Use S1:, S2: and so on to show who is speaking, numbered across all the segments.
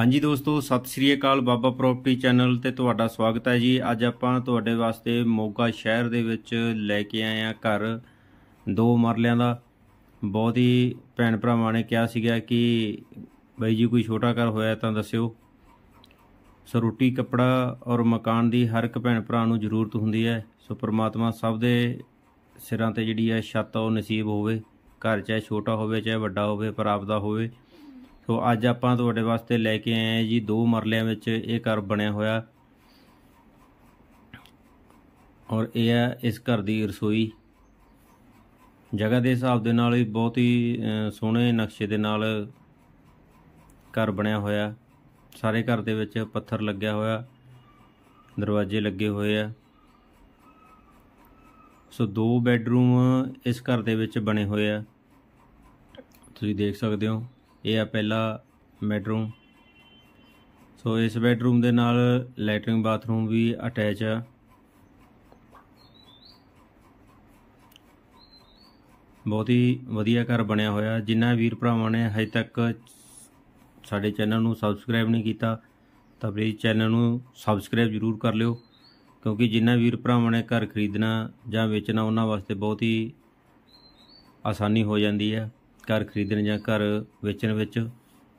S1: ਹਾਂਜੀ ਦੋਸਤੋ ਸਤਿ ਸ੍ਰੀ ਅਕਾਲ ਬਾਬਾ ਪ੍ਰਾਪਰਟੀ ਚੈਨਲ ਤੇ ਤੁਹਾਡਾ ਸਵਾਗਤ ਹੈ ਜੀ ਅੱਜ ਆਪਾਂ ਤੁਹਾਡੇ ਵਾਸਤੇ ਮੋਗਾ ਸ਼ਹਿਰ ਦੇ ਵਿੱਚ ਲੈ ਕੇ ਆਏ ਆ ਘਰ ਦੋ ਮਰਲਿਆਂ ਦਾ ਬਹੁਤ ਹੀ ਭੈਣ ਭਰਾਵਾਂ ਨੇ ਕਿਹਾ ਸੀਗਾ ਕਿ ਬਈ ਜੀ ਕੋਈ ਛੋਟਾ ਘਰ ਹੋਇਆ ਤਾਂ ਦੱਸਿਓ ਸੋ ਰੋਟੀ ਕੱਪੜਾ ਔਰ ਮਕਾਨ ਦੀ ਹਰ ਇੱਕ ਭੈਣ ਭਰਾ ਨੂੰ ਜ਼ਰੂਰਤ ਹੁੰਦੀ ਹੈ ਸੋ ਪ੍ਰਮਾਤਮਾ ਸਭ ਦੇ ਸਿਰਾਂ ਤੇ ਜਿਹੜੀ ਹੈ ਛੱਤ ਉਹ ਨਸੀਬ ਹੋਵੇ ਘਰ ਚਾਹੇ ਛੋਟਾ ਹੋਵੇ ਚਾਹੇ ਵੱਡਾ ਹੋਵੇ ਪਰ ਆਪਦਾ ਹੋਵੇ ਸੋ ਅੱਜ ਆਪਾਂ ਤੁਹਾਡੇ ਵਾਸਤੇ ਲੈ ਕੇ ਆਏ ਹਾਂ ਜੀ ਦੋ ਮਰਲਿਆਂ ਵਿੱਚ ਇਹ ਘਰ ਬਣਿਆ ਹੋਇਆ ਔਰ ਇਹ ਹੈ ਇਸ ਘਰ ਦੀ ਰਸੋਈ ਜਗ੍ਹਾ ਦੇ ਹਿਸਾਬ ਦੇ ਨਾਲ ਹੀ ਬਹੁਤ ਹੀ ਸੋਹਣੇ ਨਕਸ਼ੇ ਦੇ ਨਾਲ ਘਰ ਬਣਿਆ ਹੋਇਆ ਸਾਰੇ ਘਰ ਦੇ ਵਿੱਚ ਪੱਥਰ ਲੱਗਿਆ ਹੋਇਆ ਦਰਵਾਜ਼ੇ ਲੱਗੇ ਹੋਏ ਆ ਸੋ ਦੋ ਬੈੱਡਰੂਮ ਇਸ ਘਰ ਦੇ ਵਿੱਚ ਬਣੇ ਹੋਏ ਆ ਤੁਸੀਂ ਦੇਖ ਸਕਦੇ ਹੋ ਇਹ ਆ ਪਹਿਲਾ ਬੈਡਰੂਮ ਸੋ ਇਸ ਬੈਡਰੂਮ ਦੇ ਨਾਲ ਲੈਟਰਿੰਗ ਬਾਥਰੂਮ ਵੀ ਅਟੈਚ ਆ ਬਹੁਤ ਹੀ ਵਧੀਆ ਘਰ ਬਣਿਆ ਹੋਇਆ ਜਿਨ੍ਹਾਂ ਵੀਰ ਭਰਾਵਾਂ ਨੇ ਹਜੇ ਤੱਕ ਸਾਡੇ ਚੈਨਲ ਨੂੰ ਸਬਸਕ੍ਰਾਈਬ ਨਹੀਂ ਕੀਤਾ ਤਾਂ ਪਲੀਜ਼ ਚੈਨਲ ਨੂੰ ਸਬਸਕ੍ਰਾਈਬ ਜ਼ਰੂਰ ਕਰ ਲਿਓ ਕਿਉਂਕਿ ਜਿਨ੍ਹਾਂ ਵੀਰ ਭਰਾਵਾਂ ਨੇ ਘਰ ਖਰੀਦਣਾ ਜਾਂ ਵੇਚਣਾ ਉਹਨਾਂ ਵਾਸਤੇ ਬਹੁਤ ਹੀ ਆਸਾਨੀ ਹੋ ਜਾਂਦੀ ਹੈ ਘਰ ਖਰੀਦਣ ਜਾਂ ਘਰ ਵੇਚਣ ਵਿੱਚ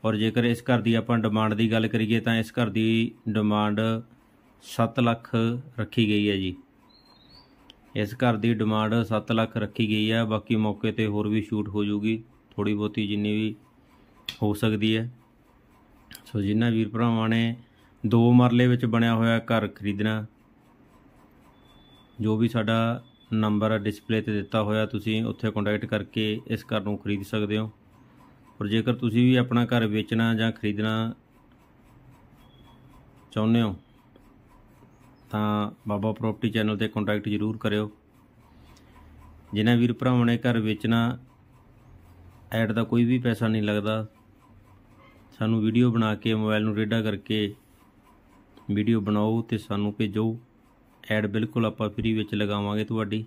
S1: ਔਰ ਜੇਕਰ ਇਸ ਘਰ ਦੀ ਆਪਾਂ ਡਿਮਾਂਡ ਦੀ ਗੱਲ ਕਰੀਏ ਤਾਂ ਇਸ ਘਰ ਦੀ ਡਿਮਾਂਡ 7 ਲੱਖ ਰੱਖੀ ਗਈ ਹੈ ਜੀ ਇਸ ਘਰ ਦੀ ਡਿਮਾਂਡ 7 ਲੱਖ ਰੱਖੀ ਗਈ ਹੈ ਬਾਕੀ ਮੌਕੇ ਤੇ ਹੋਰ ਵੀ ਸ਼ੂਟ ਹੋ ਜੂਗੀ ਥੋੜੀ ਬਹੁਤੀ ਜਿੰਨੀ ਵੀ ਹੋ ਸਕਦੀ ਹੈ ਸੋ ਜਿਨ੍ਹਾਂ ਵੀਰ ਭਰਾਵਾਂ ਨੇ ਦੋ ਮਰਲੇ ਵਿੱਚ ਬਣਿਆ ਹੋਇਆ ਘਰ ਖਰੀਦਣਾ ਜੋ ਵੀ ਸਾਡਾ ਨੰਬਰ ਡਿਸਪਲੇ ਤੇ ਦਿੱਤਾ ਹੋਇਆ ਤੁਸੀਂ ਉੱਥੇ ਕੰਟੈਕਟ ਕਰਕੇ ਇਸ ਘਰ ਨੂੰ ਖਰੀਦ ਸਕਦੇ ਹੋ ਪਰ ਜੇਕਰ ਤੁਸੀਂ ਵੀ ਆਪਣਾ ਘਰ ਵੇਚਣਾ ਜਾਂ ਖਰੀਦਣਾ ਚਾਹੁੰਦੇ ਹੋ ਤਾਂ ਬਾਬਾ ਪ੍ਰਾਪਰਟੀ ਚੈਨਲ ਤੇ ਕੰਟੈਕਟ ਜ਼ਰੂਰ ਕਰਿਓ ਜਿਨ੍ਹਾਂ ਵੀਰ ਭਰਾਵਾਂ ਨੇ ਘਰ ਵੇਚਣਾ ਐਡ ਦਾ ਕੋਈ ਵੀ ਪੈਸਾ ਨਹੀਂ ਲੱਗਦਾ ਸਾਨੂੰ ਵੀਡੀਓ ਬਣਾ ਕੇ ਮੋਬਾਈਲ ਨੂੰ ਰੇਡਾ ਕਰਕੇ ਵੀਡੀਓ ਬਣਾਓ ਤੇ ਸਾਨੂੰ ਭੇਜੋ ਐਡ ਬਿਲਕੁਲ ਆਪਾਂ ਫ੍ਰੀ ਵਿੱਚ ਲਗਾਵਾਂਗੇ ਤੁਹਾਡੀ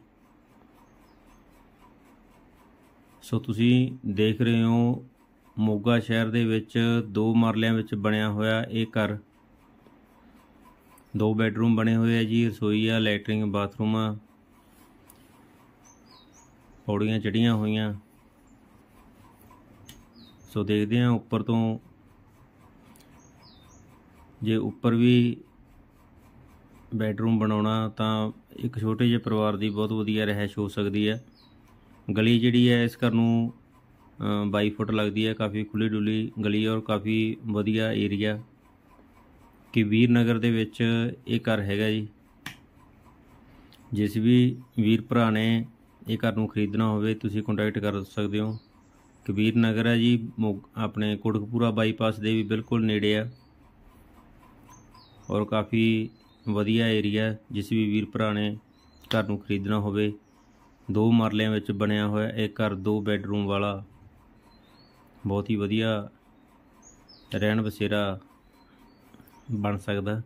S1: ਸੋ ਤੁਸੀਂ ਦੇਖ ਰਹੇ ਹੋ ਮੋਗਾ ਸ਼ਹਿਰ ਦੇ ਵਿੱਚ ਦੋ ਮਰਲਿਆਂ ਵਿੱਚ ਬਣਿਆ ਹੋਇਆ ਇਹ ਘਰ ਦੋ ਬੈੱਡਰੂਮ ਬਣੇ ਹੋਏ ਆ ਜੀ ਰਸੋਈ ਆ ਲੈਟਰਿੰਗ ਬਾਥਰੂਮ ਆ ਔੜੀਆਂ ਚੜੀਆਂ ਹੋਈਆਂ ਸੋ ਦੇਖਦੇ ਆ ਉੱਪਰ ਤੋਂ ਜੇ ਉੱਪਰ ਵੀ ਬੈਡਰੂਮ ਬਣਾਉਣਾ ਤਾਂ ਇੱਕ ਛੋਟੇ ਜਿਹੇ ਪਰਿਵਾਰ ਦੀ ਬਹੁਤ ਵਧੀਆ ਰਹਿائش ਹੋ ਸਕਦੀ ਹੈ ਗਲੀ ਜਿਹੜੀ ਹੈ ਇਸ ਘਰ ਨੂੰ 22 ਫੁੱਟ ਲੱਗਦੀ ਹੈ ਕਾਫੀ ਖੁੱਲੀ ਡੁੱਲੀ ਗਲੀ ਔਰ ਕਾਫੀ ਵਧੀਆ ਏਰੀਆ ਕਿ ਵੀਰ ਨਗਰ ਦੇ ਵਿੱਚ ਇਹ ਘਰ ਹੈਗਾ ਜੀ ਜਿਸ ਵੀ ਵੀਰ ਭਰਾ ਨੇ ਇਹ ਘਰ ਨੂੰ ਖਰੀਦਣਾ ਹੋਵੇ ਤੁਸੀਂ ਕੰਟੈਕਟ ਕਰ ਸਕਦੇ ਹੋ ਕਬੀਰ ਨਗਰ ਹੈ ਜੀ ਆਪਣੇ ਕੋਟਕਪੂਰਾ ਬਾਈਪਾਸ ਦੇ ਵੀ ਬਿਲਕੁਲ ਨੇੜੇ ਆ ਔਰ ਕਾਫੀ ਵਧੀਆ ਏਰੀਆ ਜਿਸ ਵੀ ਵੀਰ ਭਰਾ ਨੇ ਘਰ ਨੂੰ ਖਰੀਦਣਾ ਹੋਵੇ ਦੋ ਮਰਲਿਆਂ ਵਿੱਚ ਬਣਿਆ ਹੋਇਆ ਇੱਕ ਘਰ ਦੋ ਬੈੱਡਰੂਮ ਵਾਲਾ ਬਹੁਤ ਹੀ ਵਧੀਆ ਰਹਿਣ ਬਸੇਰਾ ਬਣ ਸਕਦਾ